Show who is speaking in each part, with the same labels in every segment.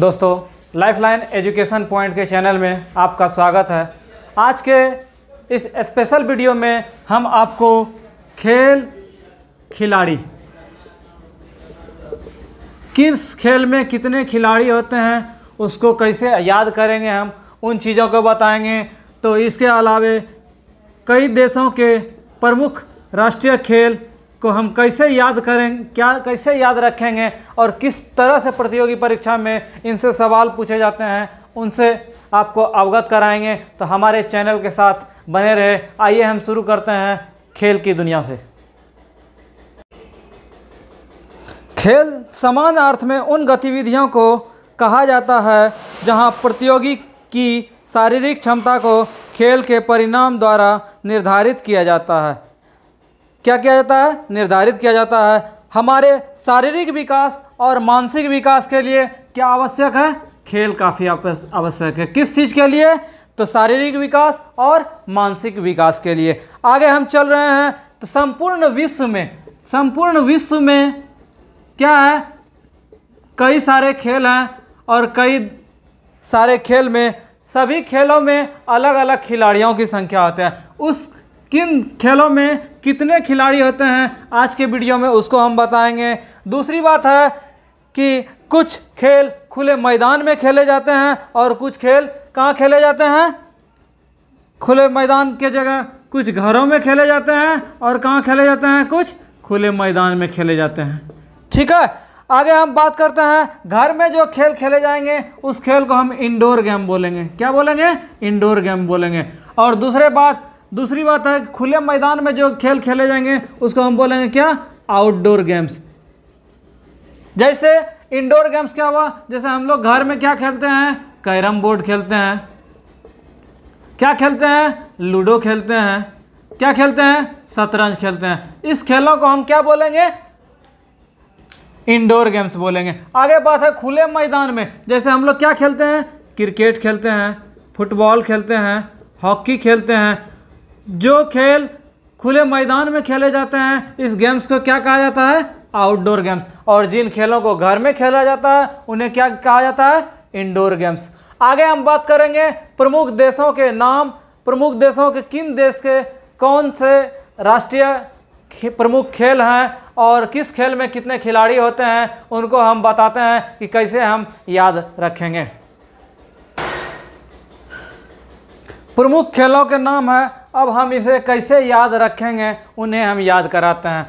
Speaker 1: दोस्तों lifeline education point के channel में आपका स्वागत है आज के इस स्पेशल वीडियो में हम आपको खेल खिलाड़ी किस खेल में कितने खिलाड़ी होते हैं उसको कैसे याद करेंगे हम उन चीज़ों को बताएंगे तो इसके अलावे कई देशों के प्रमुख राष्ट्रीय खेल को हम कैसे याद करें क्या कैसे याद रखेंगे और किस तरह से प्रतियोगी परीक्षा में इनसे सवाल पूछे जाते हैं उनसे आपको अवगत कराएंगे तो हमारे चैनल के साथ बने रहे आइए हम शुरू करते हैं खेल की दुनिया से खेल समान अर्थ में उन गतिविधियों को कहा जाता है जहां प्रतियोगी की शारीरिक क्षमता को खेल के परिणाम द्वारा निर्धारित किया जाता है क्या किया जाता है निर्धारित किया जाता है हमारे शारीरिक विकास और मानसिक विकास के लिए क्या आवश्यक है खेल काफ़ी आवश्यक है किस चीज़ के लिए तो शारीरिक विकास और मानसिक विकास के लिए आगे हम चल रहे हैं तो संपूर्ण विश्व में संपूर्ण विश्व में क्या है कई सारे खेल हैं और कई सारे खेल में सभी खेलों में अलग अलग खिलाड़ियों की संख्या होती है उस किन खेलों में कितने खिलाड़ी होते हैं आज के वीडियो में उसको हम बताएंगे दूसरी बात है कि कुछ खेल खुले मैदान में खेले जाते हैं और कुछ खेल कहाँ खेले जाते हैं खुले मैदान के जगह कुछ घरों में खेले जाते हैं और कहाँ खेले जाते हैं कुछ खुले मैदान में खेले जाते हैं ठीक है आगे हम बात करते हैं घर में जो खेल खेले जाएंगे उस खेल को हम इंडोर गेम बोलेंगे क्या बोलेंगे इंडोर गेम बोलेंगे और दूसरे बात दूसरी बात है खुले मैदान में जो खेल खेले जाएंगे उसको हम बोलेंगे क्या आउटडोर गेम्स जैसे इंडोर गेम्स क्या हुआ जैसे हम लोग घर में क्या खेलते हैं कैरम बोर्ड खेलते हैं क्या खेलते हैं लूडो खेलते हैं क्या खेलते हैं शतरंज खेलते हैं इस खेलों को हम क्या बोलेंगे इंडोर गेम्स बोलेंगे आगे बात है खुले मैदान में जैसे हम लोग क्या खेलते हैं क्रिकेट खेलते हैं फुटबॉल खेलते हैं हॉकी खेलते हैं जो खेल खुले मैदान में खेले जाते हैं इस गेम्स को क्या कहा जाता है आउटडोर गेम्स और जिन खेलों को घर में खेला जाता है उन्हें क्या कहा जाता है इंडोर गेम्स आगे हम बात करेंगे प्रमुख देशों के नाम प्रमुख देशों के किन देश के कौन से राष्ट्रीय प्रमुख खेल हैं और किस खेल में कितने खिलाड़ी होते हैं उनको हम बताते हैं कि कैसे हम याद रखेंगे प्रमुख खेलों के नाम है अब हम इसे कैसे याद रखेंगे उन्हें हम याद कराते हैं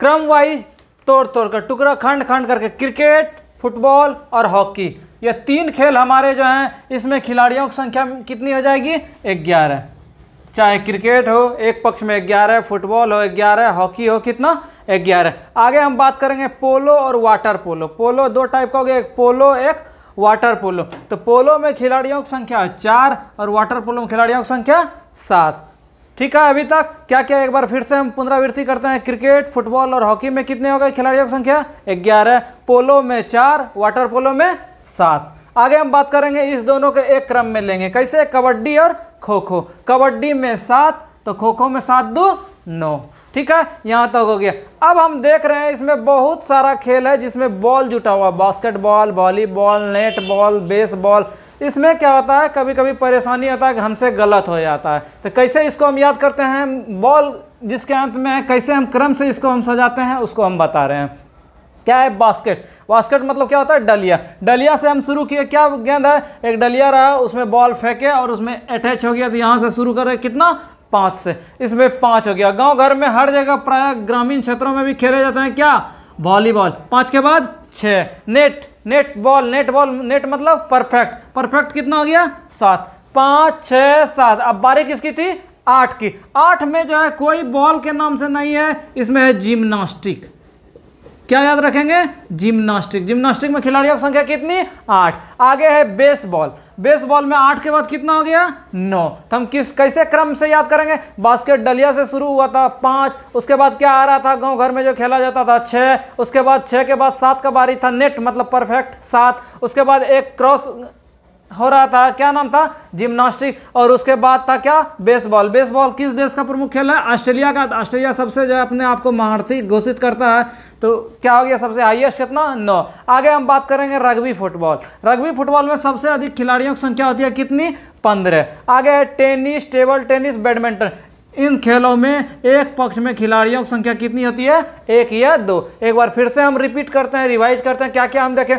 Speaker 1: क्रम वाइज तोड़ तोड़ कर टुकड़ा खंड खंड करके क्रिकेट फुटबॉल और हॉकी ये तीन खेल हमारे जो हैं इसमें खिलाड़ियों की संख्या कितनी हो जाएगी ग्यारह चाहे क्रिकेट हो एक पक्ष में ग्यारह फुटबॉल हो ग्यारह हॉकी हो कितना ग्यारह आगे हम बात करेंगे पोलो और वाटर पोलो पोलो दो टाइप का हो गया एक पोलो एक वाटर पोलो तो पोलो में खिलाड़ियों की संख्या चार और वाटर पोलो में खिलाड़ियों की संख्या सात ठीक है अभी तक क्या क्या एक बार फिर से हम पुनरावृत्ति करते हैं क्रिकेट फुटबॉल और हॉकी में कितने हो गए खिलाड़ियों की संख्या ग्यारह पोलो में चार वाटर पोलो में सात आगे हम बात करेंगे इस दोनों के एक क्रम में लेंगे कैसे कबड्डी और खो खो कबड्डी में सात तो खो खो में सात दो नौ ठीक है यहाँ तक तो हो गया अब हम देख रहे हैं इसमें बहुत सारा खेल है जिसमें बॉल जुटा हुआ basketball volleyball net ball base ball इसमें क्या होता है कभी कभी परेशानी होता है कि हमसे गलत हो जाता है तो कैसे इसको हम याद करते हैं बॉल जिसके अंत में है कैसे हम क्रम से इसको हम सजाते हैं उसको हम बता रहे हैं क्या है बास्केट बास्केट मतलब क्या होता है डलिया डलिया से हम शुरू किए क्या गेंद है एक डलिया रहा उसमें बॉल फेंके और उसमें अटैच हो गया तो यहाँ से शुरू कर रहे कितना पाँच से इसमें पाँच हो गया गांव घर में हर जगह प्राय ग्रामीण क्षेत्रों में भी खेले जाते हैं क्या वॉलीबॉल पाँच के बाद छः net net ball net ball net मतलब परफेक्ट परफेक्ट कितना हो गया सात पाँच छः सात अब बारी किसकी थी आठ की आठ में जो है कोई बॉल के नाम से नहीं है इसमें है जिम्नास्टिक क्या याद रखेंगे जिम्नास्टिक जिम्नास्टिक में खिलाड़ियों की संख्या कितनी आठ आगे है बेसबॉल बेसबॉल में आठ के बाद कितना हो गया नौ तो हम किस कैसे क्रम से याद करेंगे बास्केट डलिया से शुरू हुआ था पाँच उसके बाद क्या आ रहा था गाँव घर में जो खेला जाता था छः उसके बाद छः के बाद सात का बारी था नेट मतलब परफेक्ट सात उसके बाद एक क्रॉस हो रहा था क्या नाम था जिम्नास्टिक और उसके बाद था क्या बेसबॉल बेसबॉल किस देश का प्रमुख खेल है ऑस्ट्रेलिया का ऑस्ट्रेलिया सबसे जो अपने आप को महारथी घोषित करता है तो क्या हो गया सबसे हाईएस्ट कितना नौ आगे हम बात करेंगे रग्बी फुटबॉल रग्बी फुटबॉल में सबसे अधिक खिलाड़ियों की संख्या होती है कितनी पंद्रह आगे है टेनिस टेबल टेनिस बैडमिंटन इन खेलों में एक पक्ष में खिलाड़ियों की संख्या कितनी होती है एक या दो एक बार फिर से हम रिपीट करते हैं रिवाइज करते हैं क्या क्या हम देखें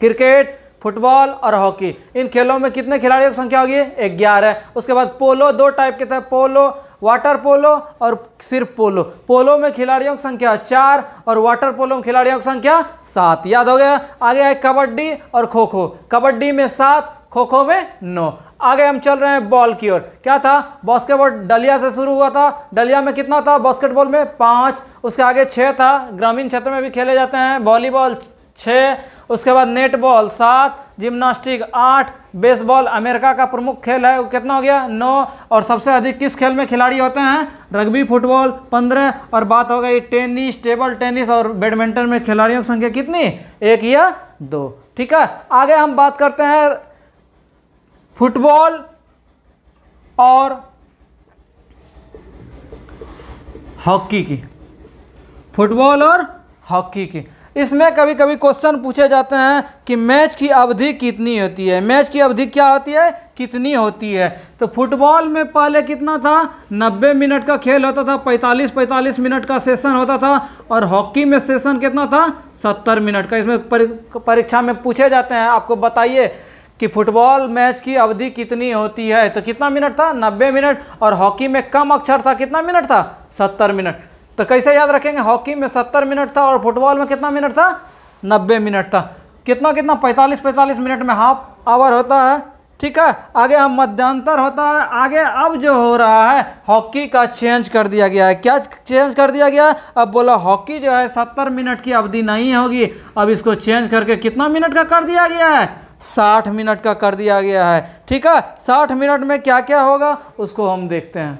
Speaker 1: क्रिकेट फुटबॉल और हॉकी इन खेलों में कितने खिलाड़ियों की संख्या होगी ग्यारह उसके बाद पोलो दो टाइप के थे पोलो वाटर पोलो और सिर्फ पोलो पोलो में खिलाड़ियों की संख्या चार और वाटर पोलो में खिलाड़ियों की संख्या सात याद हो गया आगे है कबड्डी और खो खो कबड्डी में सात खो खो में नौ आगे हम चल रहे हैं बॉल की ओर क्या था बास्केटबॉल डलिया से शुरू हुआ था डलिया में कितना था बास्केटबॉल में पाँच उसके आगे छः था ग्रामीण क्षेत्र में भी खेले जाते हैं वॉलीबॉल छः उसके बाद नेटबॉल सात जिम्नास्टिक आठ बेसबॉल अमेरिका का प्रमुख खेल है कितना हो गया नौ और सबसे अधिक किस खेल में खिलाड़ी होते हैं रग्बी फुटबॉल पंद्रह और बात हो गई टेनिस टेबल टेनिस और बैडमिंटन में खिलाड़ियों की संख्या कितनी एक या दो ठीक है आगे हम बात करते हैं फुटबॉल और हॉकी की फुटबॉल और हॉकी की इसमें कभी कभी क्वेश्चन पूछे जाते हैं कि मैच की अवधि कितनी होती है मैच की अवधि क्या होती है कितनी होती है तो फुटबॉल में पहले कितना था 90 मिनट का खेल होता था 45-45 मिनट का सेशन होता था और हॉकी में सेशन कितना था 70 मिनट का इसमें परीक्षा में पूछे जाते हैं आपको बताइए कि फुटबॉल मैच की अवधि कितनी होती है तो कितना मिनट था 90 मिनट और हॉकी में कम अक्षर था कितना मिनट था 70 मिनट तो कैसे याद रखेंगे हॉकी में सत्तर मिनट था और फुटबॉल में कितना मिनट था नब्बे मिनट था कितना कितना पैंतालीस पैंतालीस मिनट में हाफ आवर होता है ठीक है आगे हम मध्यांतर होता है आगे अब जो हो रहा है हॉकी का चेंज कर दिया गया है क्या चेंज कर दिया गया है अब बोला हॉकी जो है सत्तर मिनट की अवधि नहीं होगी अब इसको चेंज करके कितना मिनट का कर दिया गया है साठ मिनट का कर दिया गया है ठीक है साठ मिनट में क्या क्या होगा उसको हम देखते हैं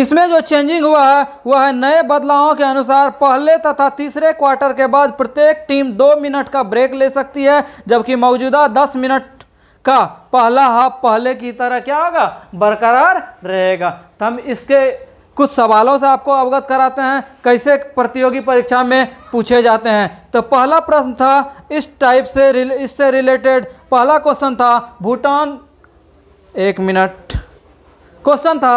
Speaker 1: इसमें जो चेंजिंग हुआ है वह है नए बदलावों के अनुसार पहले तथा तीसरे क्वार्टर के बाद प्रत्येक टीम दो मिनट का ब्रेक ले सकती है जबकि मौजूदा दस मिनट का पहला हाफ पहले की तरह क्या होगा बरकरार रहेगा तो हम इसके कुछ सवालों से आपको अवगत कराते हैं कैसे प्रतियोगी परीक्षा में पूछे जाते हैं तो पहला प्रश्न था इस टाइप से इससे रिलेटेड पहला क्वेश्चन था भूटान एक मिनट क्वेश्चन था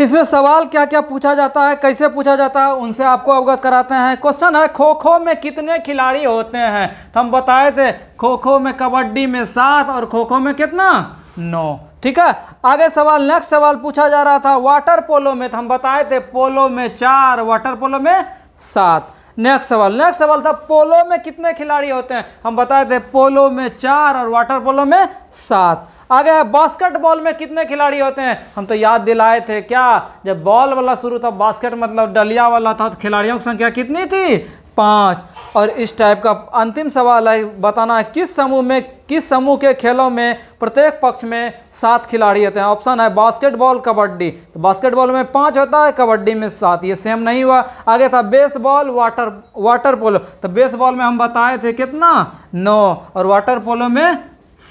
Speaker 1: इसमें सवाल क्या क्या पूछा जाता है कैसे पूछा जाता है उनसे आपको अवगत कराते हैं क्वेश्चन है खो खो में कितने खिलाड़ी होते हैं तो हम बताए थे खो खो में कबड्डी में सात और खो खो में कितना नौ ठीक है आगे सवाल नेक्स्ट सवाल पूछा जा रहा था वाटर पोलो में तो हम बताए थे पोलो में चार वाटर पोलो में सात नेक्स्ट सवाल नेक्स्ट सवाल था पोलो में कितने खिलाड़ी होते हैं हम बताए थे पोलो में चार और वाटर पोलो में सात आगे गया बास्केटबॉल में कितने खिलाड़ी होते हैं हम तो याद दिलाए थे क्या जब बॉल वाला शुरू था बास्केट मतलब डलिया वाला था तो खिलाड़ियों की संख्या कितनी थी पाँच और इस टाइप का अंतिम सवाल है बताना है किस समूह में किस समूह के खेलों में प्रत्येक पक्ष में सात खिलाड़ी होते हैं ऑप्शन है बास्केटबॉल कबड्डी तो बास्केटबॉल में पाँच होता है कबड्डी में सात ये सेम नहीं हुआ आगे था बेसबॉल वाटर वाटर पोलो तो बेसबॉल में हम बताए थे कितना नौ और वाटर पोलो में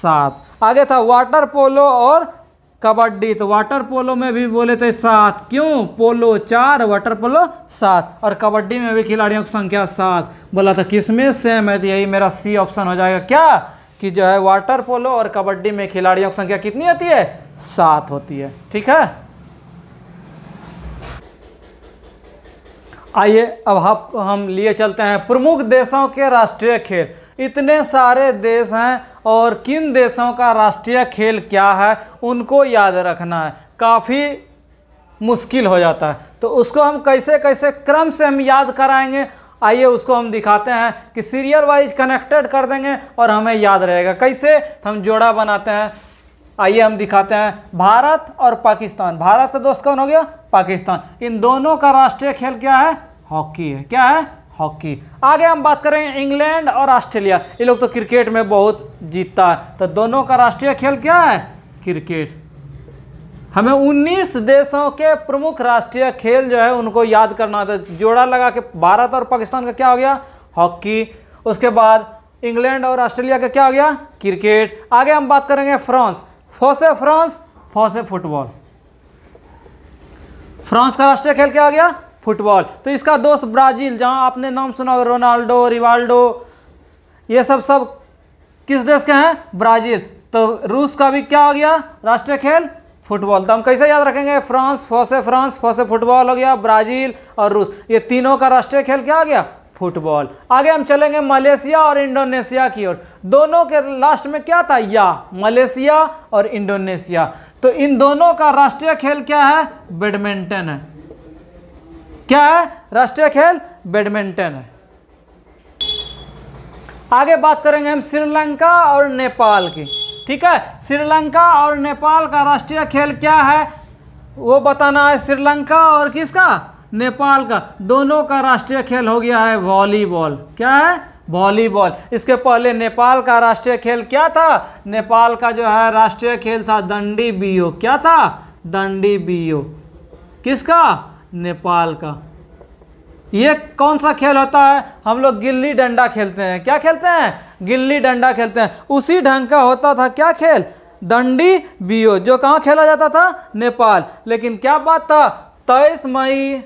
Speaker 1: सात आगे था वाटर पोलो और कबड्डी तो वाटर पोलो में भी बोले थे सात क्यों पोलो चार वाटर पोलो सात और कबड्डी में भी खिलाड़ियों की संख्या सात बोला था किसमें सेम है तो यही मेरा सी ऑप्शन हो जाएगा क्या कि जो है वाटर पोलो और कबड्डी में खिलाड़ियों की संख्या कितनी होती है सात होती है ठीक है आइए अब हम हम लिए चलते हैं प्रमुख देशों के राष्ट्रीय खेल इतने सारे देश हैं और किन देशों का राष्ट्रीय खेल क्या है उनको याद रखना है काफ़ी मुश्किल हो जाता है तो उसको हम कैसे कैसे क्रम से हम याद कराएंगे आइए उसको हम दिखाते हैं कि सीरियल वाइज कनेक्टेड कर देंगे और हमें याद रहेगा कैसे हम जोड़ा बनाते हैं आइए हम दिखाते हैं भारत और पाकिस्तान भारत का दोस्त कौन हो गया पाकिस्तान इन दोनों का राष्ट्रीय खेल क्या है हॉकी है क्या है हॉकी आगे हम बात करें इंग्लैंड और ऑस्ट्रेलिया ये लोग तो क्रिकेट में बहुत जीतता है तो दोनों का राष्ट्रीय खेल क्या है क्रिकेट हमें 19 देशों के प्रमुख राष्ट्रीय खेल जो है उनको याद करना था जोड़ा लगा के भारत और पाकिस्तान का क्या हो गया हॉकी उसके बाद इंग्लैंड और ऑस्ट्रेलिया का क्या हो गया क्रिकेट आगे हम बात करेंगे फ्रांस फोसे फ्रांस फोसे फुटबॉल फ्रांस का राष्ट्रीय खेल क्या हो गया फुटबॉल तो इसका दोस्त ब्राज़ील जहाँ आपने नाम सुना होगा रोनाल्डो रिवाल्डो ये सब सब किस देश के हैं ब्राज़ील तो रूस का भी क्या हो गया राष्ट्रीय खेल फुटबॉल तो हम कैसे याद रखेंगे फ्रांस फोसे फ्रांस फोसे फुटबॉल हो गया ब्राज़ील और रूस ये तीनों का राष्ट्रीय खेल क्या आ गया फुटबॉल आगे हम चलेंगे मलेशिया और इंडोनेशिया की ओर दोनों के लास्ट में क्या था या मलेशिया और इंडोनेशिया तो इन दोनों का राष्ट्रीय खेल क्या है बैडमिंटन है क्या है राष्ट्रीय खेल बैडमिंटन है आगे बात करेंगे हम श्रीलंका और नेपाल की ठीक है श्रीलंका और नेपाल का राष्ट्रीय खेल क्या है वो बताना है श्रीलंका और किसका नेपाल का दोनों का राष्ट्रीय खेल हो गया है वॉलीबॉल क्या है वॉलीबॉल इसके पहले नेपाल का राष्ट्रीय खेल क्या था नेपाल का जो है राष्ट्रीय खेल था दंडी बीओ क्या था दंडी बीओ किसका नेपाल का ये कौन सा खेल होता है हम लोग गिल्ली डंडा खेलते हैं क्या खेलते हैं गिल्ली डंडा खेलते हैं उसी ढंग का होता था क्या खेल दंडी बियो जो कहाँ खेला जाता था नेपाल लेकिन क्या बात था तेईस मई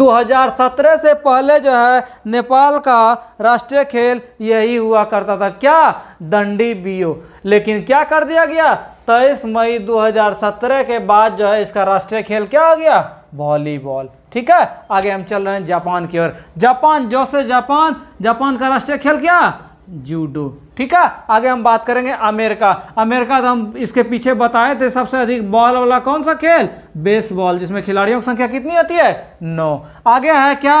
Speaker 1: 2017 से पहले जो है नेपाल का राष्ट्रीय खेल यही हुआ करता था क्या दंडी बियो लेकिन क्या कर दिया गया तेईस मई 2017 के बाद जो है इसका राष्ट्रीय खेल क्या हो गया वॉलीबॉल ठीक है आगे हम चल रहे हैं जापान की ओर जापान जो से जापान जापान का राष्ट्रीय खेल क्या जूडो ठीक है आगे हम बात करेंगे अमेरिका अमेरिका तो हम इसके पीछे बताए थे सबसे अधिक बॉल वाला कौन सा खेल बेसबॉल जिसमें खिलाड़ियों की संख्या कितनी होती है नौ आगे है क्या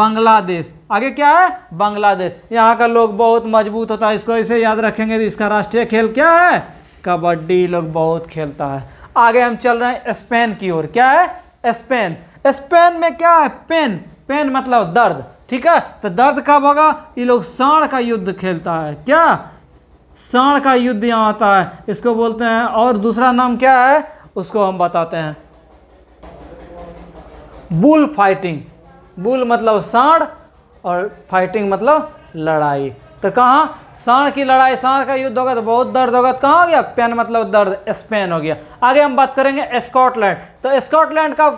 Speaker 1: बांग्लादेश आगे क्या है बांग्लादेश यहाँ का लोग बहुत मजबूत होता है इसको ऐसे याद रखेंगे इसका राष्ट्रीय खेल क्या है कबड्डी लोग बहुत खेलता है आगे हम चल रहे हैं स्पेन की ओर क्या है स्पेन स्पेन में क्या है पेन पेन मतलब दर्द ठीक है तो दर्द कब होगा ये लोग साण का युद्ध खेलता है क्या साण का युद्ध यहाँ आता है इसको बोलते हैं और दूसरा नाम क्या है उसको हम बताते हैं बुल फाइटिंग बुल मतलब साढ़ और फाइटिंग मतलब लड़ाई तो कहाँ सांड की लड़ाई सांड का युद्ध होगा तो बहुत दर्द होगा तो कहाँ हो गया पेन मतलब दर्द स्पेन हो गया आगे हम बात करेंगे स्कॉटलैंड तो स्कॉटलैंड का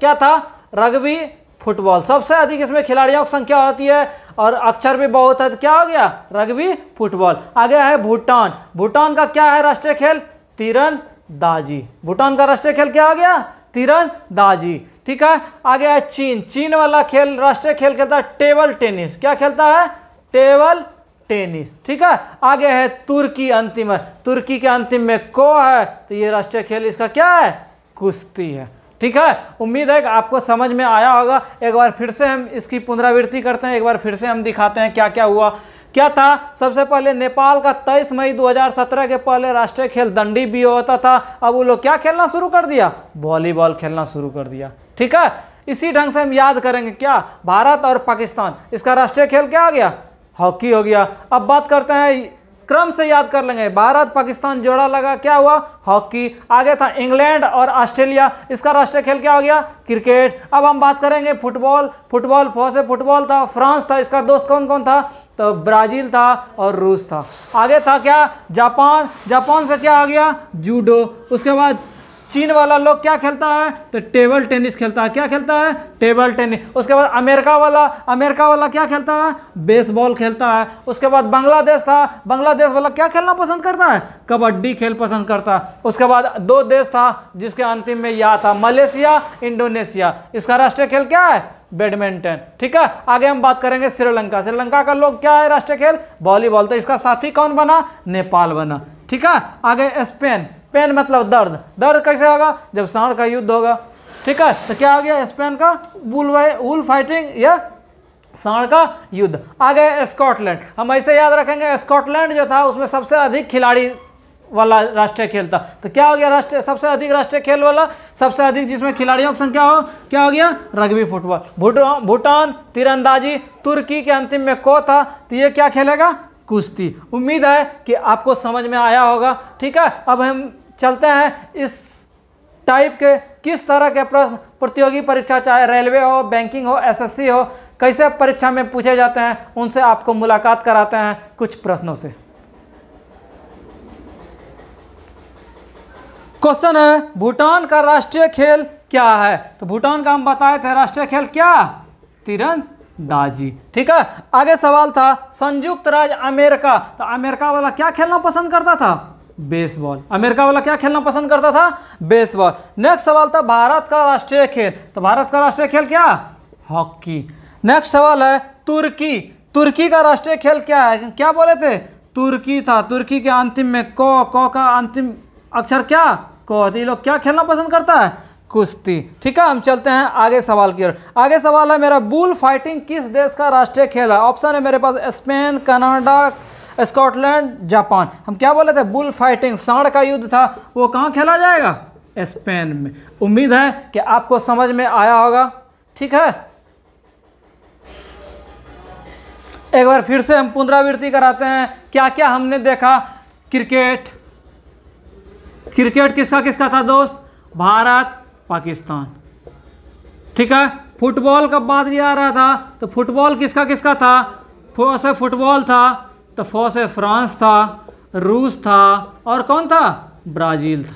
Speaker 1: क्या था रग्बी फुटबॉल सबसे अधिक इसमें खिलाड़ियों की संख्या होती है और अक्षर भी बहुत है तो क्या हो गया रग्बी फुटबॉल आगे है भूटान भूटान का क्या है राष्ट्रीय खेल तिरन दाजी भूटान का राष्ट्रीय खेल क्या हो गया तिरन दाजी ठीक है आगे है चीन चीन वाला खेल राष्ट्रीय खेल खेलता है टेबल टेनिस क्या खेलता है टेबल टेनिस ठीक है आगे है तुर्की अंतिम है तुर्की के अंतिम में को है तो ये राष्ट्रीय खेल इसका क्या है कुश्ती है ठीक है उम्मीद है कि आपको समझ में आया होगा एक बार फिर से हम इसकी पुनरावृत्ति करते हैं एक बार फिर से हम दिखाते हैं क्या क्या हुआ क्या था सबसे पहले नेपाल का 23 मई 2017 के पहले राष्ट्रीय खेल दंडी भी होता था अब वो लोग क्या खेलना शुरू कर दिया वॉलीबॉल खेलना शुरू कर दिया ठीक है इसी ढंग से हम याद करेंगे क्या भारत और पाकिस्तान इसका राष्ट्रीय खेल क्या आ गया हॉकी हो गया अब बात करते हैं क्रम से याद कर लेंगे भारत पाकिस्तान जोड़ा लगा क्या हुआ हॉकी आगे था इंग्लैंड और ऑस्ट्रेलिया इसका राष्ट्रीय खेल क्या हो गया क्रिकेट अब हम बात करेंगे फुटबॉल फुटबॉल फौसे फुटबॉल था फ्रांस था इसका दोस्त कौन कौन था तो ब्राज़ील था और रूस था आगे था क्या जापान जापान से क्या आ गया जूडो उसके बाद चीन वाला लोग क्या खेलता है तो टेबल टेनिस खेलता है क्या खेलता है टेबल टेनिस उसके बाद अमेरिका वाला अमेरिका वाला क्या खेलता है बेसबॉल खेलता है उसके बाद बांग्लादेश था बांग्लादेश वाला क्या खेलना पसंद करता है कबड्डी खेल पसंद करता है उसके बाद दो देश था जिसके अंतिम में यह था मलेशिया इंडोनेशिया इसका राष्ट्रीय खेल क्या है बैडमिंटन ठीक है आगे हम बात करेंगे श्रीलंका श्रीलंका का लोग क्या है राष्ट्रीय खेल वॉलीबॉल तो इसका साथी कौन बना नेपाल बना ठीक है आगे स्पेन पेन मतलब दर्द दर्द कैसे होगा जब सांड का युद्ध होगा ठीक है तो क्या आ गया स्पेन का वुल फाइटिंग या साढ़ का युद्ध आ गए स्कॉटलैंड हम ऐसे याद रखेंगे स्कॉटलैंड जो था उसमें सबसे अधिक खिलाड़ी वाला राष्ट्रीय खेल था तो क्या हो गया राष्ट्रीय सबसे अधिक राष्ट्रीय खेल वाला सबसे अधिक जिसमें खिलाड़ियों की संख्या हो क्या हो गया रग्बी फुटबॉल भूटान तीरंदाजी तुर्की के अंतिम में को था तो ये क्या खेलेगा कुश्ती उम्मीद है कि आपको समझ में आया होगा ठीक है अब हम चलते हैं इस टाइप के किस तरह के प्रश्न प्रतियोगी परीक्षा चाहे रेलवे हो बैंकिंग हो एसएससी हो कैसे परीक्षा में पूछे जाते हैं उनसे आपको मुलाकात कराते हैं कुछ प्रश्नों से क्वेश्चन है भूटान का राष्ट्रीय खेल क्या है तो भूटान का हम बताए थे राष्ट्रीय खेल क्या तिरन दाजी ठीक है आगे सवाल था संयुक्त राज्य अमेरिका तो अमेरिका वाला क्या खेलना पसंद करता था बेसबॉल अमेरिका वाला क्या खेलना पसंद करता था बेसबॉल नेक्स्ट सवाल था भारत का राष्ट्रीय खेल तो भारत का राष्ट्रीय खेल क्या हॉकी नेक्स्ट सवाल है तुर्की तुर्की का राष्ट्रीय खेल क्या है क्या बोले थे तुर्की था तुर्की के अंतिम में क क का अंतिम अक्षर क्या क तो ये लोग क्या खेलना पसंद करता है कुश्ती ठीक है हम चलते हैं आगे सवाल की ओर आगे सवाल है मेरा बुल फाइटिंग किस देश का राष्ट्रीय खेल है ऑप्शन है मेरे पास स्पेन कनाडा स्कॉटलैंड जापान हम क्या बोले थे बुल फाइटिंग साढ़ का युद्ध था वो कहाँ खेला जाएगा स्पेन में उम्मीद है कि आपको समझ में आया होगा ठीक है एक बार फिर से हम पुनरावृत्ति कराते हैं क्या क्या हमने देखा क्रिकेट क्रिकेट किसका किसका था दोस्त भारत पाकिस्तान ठीक है फुटबॉल का बात ये आ रहा था तो फुटबॉल किसका किसका था फुटबॉल था तो फौज फ्रांस था रूस था और कौन था ब्राज़ील था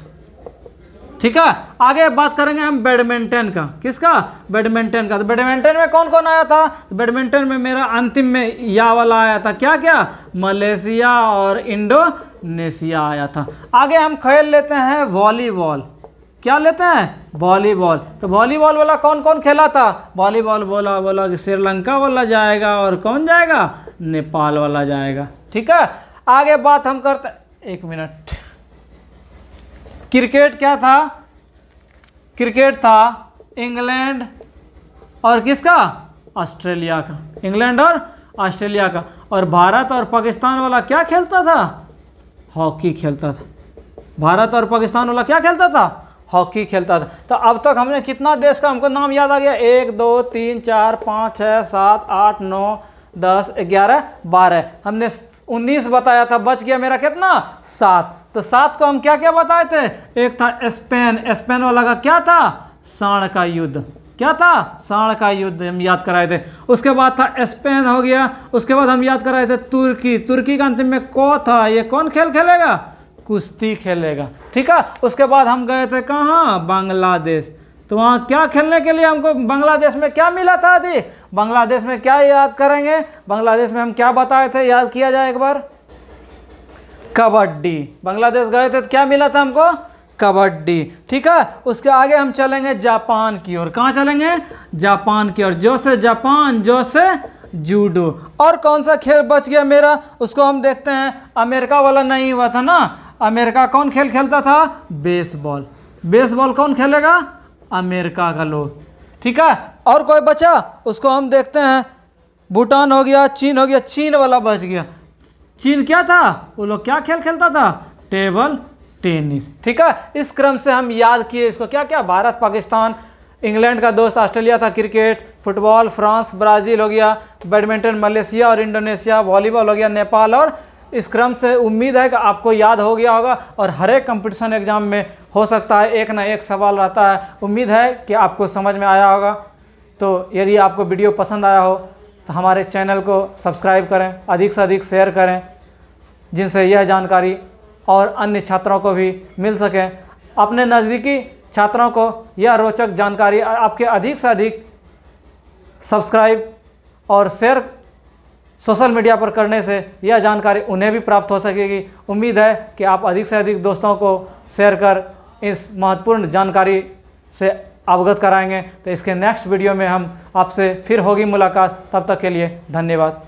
Speaker 1: ठीक है आगे बात करेंगे हम बैडमिंटन का किसका बैडमिंटन का तो बैडमिंटन में कौन कौन आया था तो बैडमिंटन में मेरा अंतिम में या वाला आया था क्या क्या मलेशिया और इंडोनेशिया आया था आगे हम खेल लेते हैं वॉलीबॉल क्या लेते हैं वॉलीबॉल तो वॉलीबॉल वाला कौन कौन खेला था वॉलीबॉल बोला बोला कि श्रीलंका वाला जाएगा और कौन जाएगा नेपाल वाला जाएगा ठीक है आगे बात हम करते एक मिनट क्रिकेट क्या था क्रिकेट था इंग्लैंड और किसका ऑस्ट्रेलिया का इंग्लैंड और ऑस्ट्रेलिया का और भारत और पाकिस्तान वाला क्या खेलता था हॉकी खेलता था भारत और पाकिस्तान वाला क्या खेलता था हॉकी खेलता था तो अब तक हमने कितना देश का हमको नाम याद आ गया एक दो तीन चार पाँच छः सात आठ नौ दस ग्यारह बारह हमने उन्नीस बताया था बच गया मेरा कितना सात तो सात को हम क्या क्या बताए थे एक था स्पेन स्पेन वाला का क्या था साण का युद्ध क्या था साण का युद्ध हम याद कराए थे उसके बाद था स्पेन हो गया उसके बाद हम याद कराए थे तुर्की तुर्की का अंतिम में को था ये कौन खेल खेलेगा कुश्ती खेलेगा ठीक है उसके बाद हम गए थे कहाँ बांग्लादेश तो वहाँ क्या खेलने के लिए हमको बांग्लादेश में क्या मिला था अभी बांग्लादेश में क्या याद करेंगे बांग्लादेश में हम क्या बताए थे याद किया जाए एक बार कबड्डी बांग्लादेश गए थे तो क्या मिला था हमको कबड्डी ठीक है उसके आगे हम चलेंगे जापान की ओर कहाँ चलेंगे जापान की ओर जो से जापान जो से जूडो और कौन सा खेल बच गया मेरा उसको हम देखते हैं अमेरिका वाला नहीं हुआ था ना अमेरिका कौन खेल खेलता था बेसबॉल बेसबॉल कौन खेलेगा अमेरिका का लोग ठीक है और कोई बचा उसको हम देखते हैं भूटान हो गया चीन हो गया चीन वाला बच गया चीन क्या था वो लोग क्या खेल खेलता था टेबल टेनिस ठीक है इस क्रम से हम याद किए इसको क्या क्या भारत पाकिस्तान इंग्लैंड का दोस्त ऑस्ट्रेलिया था क्रिकेट फुटबॉल फ्रांस ब्राज़ील हो गया बैडमिंटन मलेशिया और इंडोनेशिया वॉलीबॉल हो गया नेपाल और इस क्रम से उम्मीद है कि आपको याद हो गया होगा और हर एक कंपटीशन एग्ज़ाम में हो सकता है एक ना एक सवाल रहता है उम्मीद है कि आपको समझ में आया होगा तो यदि आपको वीडियो पसंद आया हो तो हमारे चैनल को सब्सक्राइब करें अधिक से अधिक शेयर करें जिनसे यह जानकारी और अन्य छात्रों को भी मिल सके अपने नज़दीकी छात्रों को यह रोचक जानकारी आपके अधिक से अधिक सब्सक्राइब और शेयर सोशल मीडिया पर करने से यह जानकारी उन्हें भी प्राप्त हो सकेगी उम्मीद है कि आप अधिक से अधिक दोस्तों को शेयर कर इस महत्वपूर्ण जानकारी से अवगत कराएंगे तो इसके नेक्स्ट वीडियो में हम आपसे फिर होगी मुलाकात तब तक के लिए धन्यवाद